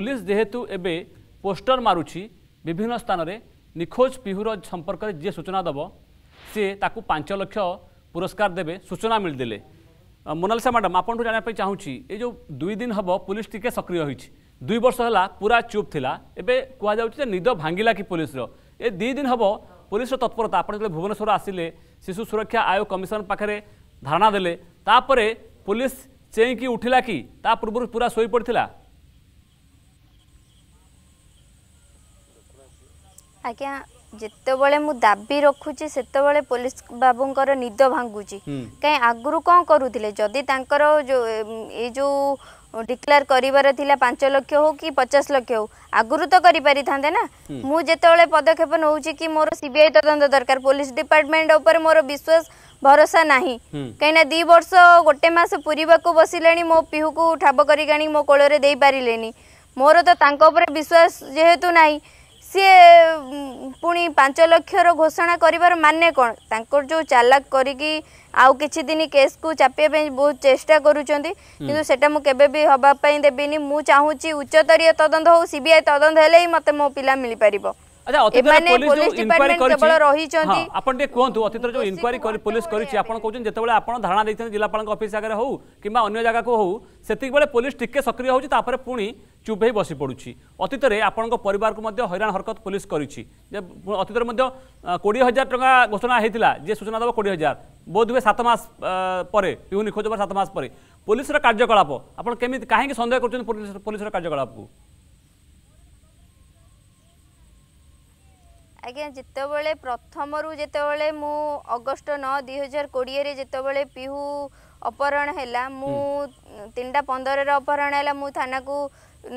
police যেহেতু এবে পোস্টর মারুছি বিভিন্ন স্থানরে নিখোঁজ পিহুর সম্পর্কের যে সূচনা দেব সি তাকে পাঁচ লক্ষ পুরস্কার দেবে সূচনা মিলিদেলে মোনালিসা ম্যাডাম আপনার জাঁয়া চাহুছি এই যে দুই দিন হব পুলিশ টিকে সক্রিয় হয়েছে দুই বর্ষ হলা পুরা চুপ লা এবে কুযাচ্ছে যে নিদ ভাঙ্গিলা কি পুলিশর এ দুই দিন হব পুলিশর তৎপরতা আপনার যেতে ভুবনেশ্বর আসলে শিশু সুরক্ষা আয়োগ কমিশন পাখে ধারণা দেলে তাপরে পুলিশ চেইকি উঠিলা কি তা পূর্ব পুরা শোপড়া आज्ञा जिते मु दाबी रखुची से पुलिस बाबूर निद भांगू कहीं आगु कौन करुले जदि तर जो ये जो डिक्लेयर करार पांच लक्ष हो कि पचास लक्ष हो आगुरी तो करते ना मुझे पदक्षेप नौची कि मोर सी आई तदंत दरकार पुलिस डिपार्टमेंट उपर मोर विश्वास भरोसा ना कहीं दि वर्ष गोटे मस पूरी बस ले मो पीह को ठाब करो कोल मोर तो विश्वास जेहेतु नाई সি পুঁ পাঁচ লক্ষর ঘোষণা করবার মানে কম তাঁর যে চালাক করিকি আউ কিছু দিন কেস কু চাপিয়া বহু চেষ্টা করছেন কিন্তু সেটা মু কেবে বি হওয়া দেবিনি মু চাহুছি উচ্চতরীয় তদন্ত হোক সিবিআই তদন্ত হলে মতো মো পিলা মিলিপারিব ধারণা দিয়েছেন জেলাপাল অফিস আগে হোক কিংবা অন্য জায়গাকে হোক সেতিক বেড়ে পুলিশ টিকে সক্রিয় হচ্ছে তাপরে পুঁ চুভেই বসি পড়ুছি অতীতরে আপনার পরিবারকে হইরাণ হরকত পুলিশ করেছি যে অতীতরে কোড়িয়ে হাজার টাকা ঘোষণা হয়েছিল যে সূচনা দেব কোড়িয়ে হাজার বোধ হুয়ে সাত মাস পরে পিউ নিখোঁজ হবার সাত মাস পরে পুলিশের কার্যকলাপ আপনার কেমি কাহিঁকি সন্দেহ করছেন পুলিশের কার্যকলাপকে ଆଜ୍ଞା ଯେତେବେଳେ ପ୍ରଥମରୁ ଯେତେବେଳେ ମୁଁ ଅଗଷ୍ଟ ନଅ ଦୁଇ ହଜାର କୋଡ଼ିଏରେ ଯେତେବେଳେ ପିହୁ ଅପହରଣ ହେଲା ମୁଁ ତିନିଟା ପନ୍ଦରରେ ଅପହରଣ ହେଲା ମୁଁ ଥାନାକୁ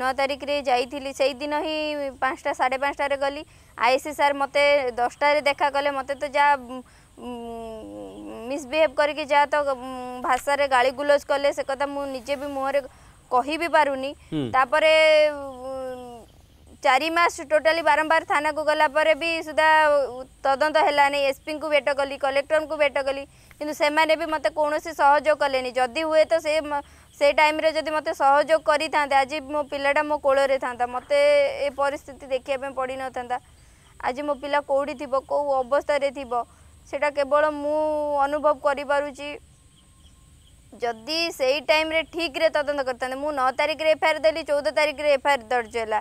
ନଅ ତାରିଖରେ ଯାଇଥିଲି ସେଇଦିନ ହିଁ ପାଞ୍ଚଟା ସାଢ଼େ ପାଞ୍ଚଟାରେ ଗଲି ଆଇସି ସାର୍ ମୋତେ ଦଶଟାରେ ଦେଖା କଲେ ମୋତେ ତ ଯାହା ମିସବିହେଭ୍ କରିକି ଯାହା ତ ଭାଷାରେ ଗାଳିଗୁଲଜ କଲେ ସେ କଥା ମୁଁ ନିଜେ ବି ମୁହଁରେ କହିବି ପାରୁନି ତାପରେ ଚାରି ମାସ ଟୋଟାଲି ବାରମ୍ବାର ଥାନାକୁ ଗଲା ପରେ ବି ସୁଦ୍ଧା ତଦନ୍ତ ହେଲାନି ଏସ୍ପିଙ୍କୁ ଭେଟ କଲି କଲେକ୍ଟରଙ୍କୁ ଭେଟ କଲି କିନ୍ତୁ ସେମାନେ ବି ମୋତେ କୌଣସି ସହଯୋଗ କଲେନି ଯଦି ହୁଏ ତ ସେ ସେ ଟାଇମ୍ରେ ଯଦି ମୋତେ ସହଯୋଗ କରିଥାନ୍ତେ ଆଜି ମୋ ପିଲାଟା ମୋ କୋଳରେ ଥାନ୍ତା ମୋତେ ଏ ପରିସ୍ଥିତି ଦେଖିବା ପାଇଁ ପଡ଼ିନଥାନ୍ତା ଆଜି ମୋ ପିଲା କେଉଁଠି ଥିବ କେଉଁ ଅବସ୍ଥାରେ ଥିବ ସେଇଟା କେବଳ ମୁଁ ଅନୁଭବ କରିପାରୁଛି ଯଦି ସେଇ ଟାଇମ୍ରେ ଠିକ୍ରେ ତଦନ୍ତ କରିଥାନ୍ତେ ମୁଁ ନଅ ତାରିଖରେ ଏଫଆଇଆର୍ ଦେଲି ଚଉଦ ତାରିଖରେ ଏଫଆଇଆର୍ ଦର୍ଜ ହେଲା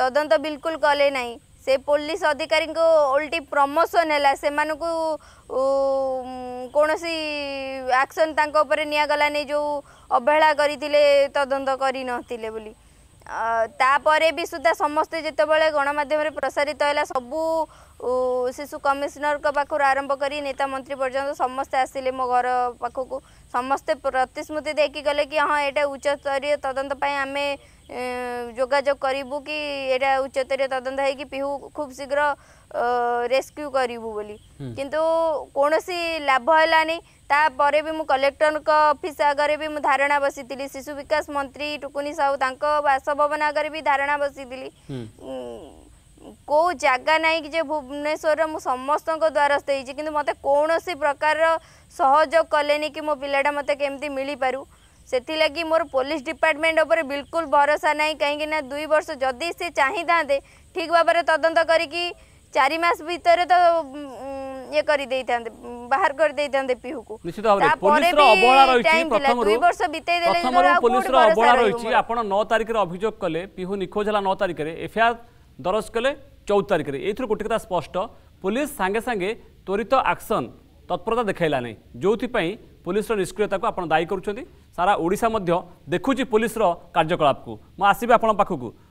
ତଦନ୍ତ ବିଲକୁଲ କଲେ ନାହିଁ ସେ ପୋଲିସ ଅଧିକାରୀଙ୍କୁ ଓଲଟି ପ୍ରମୋସନ୍ ହେଲା ସେମାନଙ୍କୁ କୌଣସି ଆକ୍ସନ୍ ତାଙ୍କ ଉପରେ ନିଆଗଲାନି ଯେଉଁ ଅବହେଳା କରିଥିଲେ ତଦନ୍ତ କରିନଥିଲେ ବୋଲି ତାପରେ ବି ସୁଦ୍ଧା ସମସ୍ତେ ଯେତେବେଳେ ଗଣମାଧ୍ୟମରେ ପ୍ରସାରିତ ହେଲା ସବୁ ଶିଶୁ କମିଶନରଙ୍କ ପାଖରୁ ଆରମ୍ଭ କରି ନେତା ମନ୍ତ୍ରୀ ପର୍ଯ୍ୟନ୍ତ ସମସ୍ତେ ଆସିଲେ ମୋ ଘର ପାଖକୁ ସମସ୍ତେ ପ୍ରତିଶ୍ରୁତି ଦେଇକି ଗଲେ କି ହଁ ଏଇଟା ଉଚ୍ଚସ୍ତରୀୟ ତଦନ୍ତ ପାଇଁ ଆମେ ଯୋଗାଯୋଗ କରିବୁ କି ଏଇଟା ଉଚ୍ଚସ୍ତରୀୟ ତଦନ୍ତ ହେଇକି ପିହୁ ଖୁବ୍ ଶୀଘ୍ର रेस्क्यू करूँ बोली कितु कौन सी लाभ है तापर भी मुझे कलेक्टर अफिस् आगे भी मुझे धारणा बसी थी शिशु विकास मंत्री टुकुनि साहू तक बासभवन आगे भी धारणा बसी थी को जगह नाई कि भुवनेश्वर मु समस्त द्वारस्थ हो कि मत कौन प्रकार सहयोग कले कि मो पाटा मत के मिल पार से लगी मोर पुलिस डिपार्टमेंट उपर बिल्कुल भरोसा ना कहीं दुई वर्ष जदि से चाहता ठीक भाव तदंत करी চারি মাস ভিতরে তো ইয়ে করে দেইতান্তে বাহার করে দেইতান্তে পিহুকু নিশ্চিত ভাবে পুলিশর অবহেলা রয়েছে প্রথমরু দুই বর্ষ বিতাই দেলে প্রথমরু পুলিশর অবহেলা রয়েছে আপন 9 তারিখে অভিযোগ কলে পিহু নিখোজ হলা 9 তারিখে এফআইআর দরজ কলে 14 তারিখে এইথর গোটে কথা স্পষ্ট পুলিশ সাঙ্গে সাঙ্গে ত্বরিত আকশন তৎপরতা দেখাইলা নাই যোপাই পুলিশর নিষ্ক্রিয়তা আপনার দায়ী করছেন সারা ওড়শা মধ্য দেখুছি পুলিশর কার্যকলাপক মু আসবি আপনার পাখক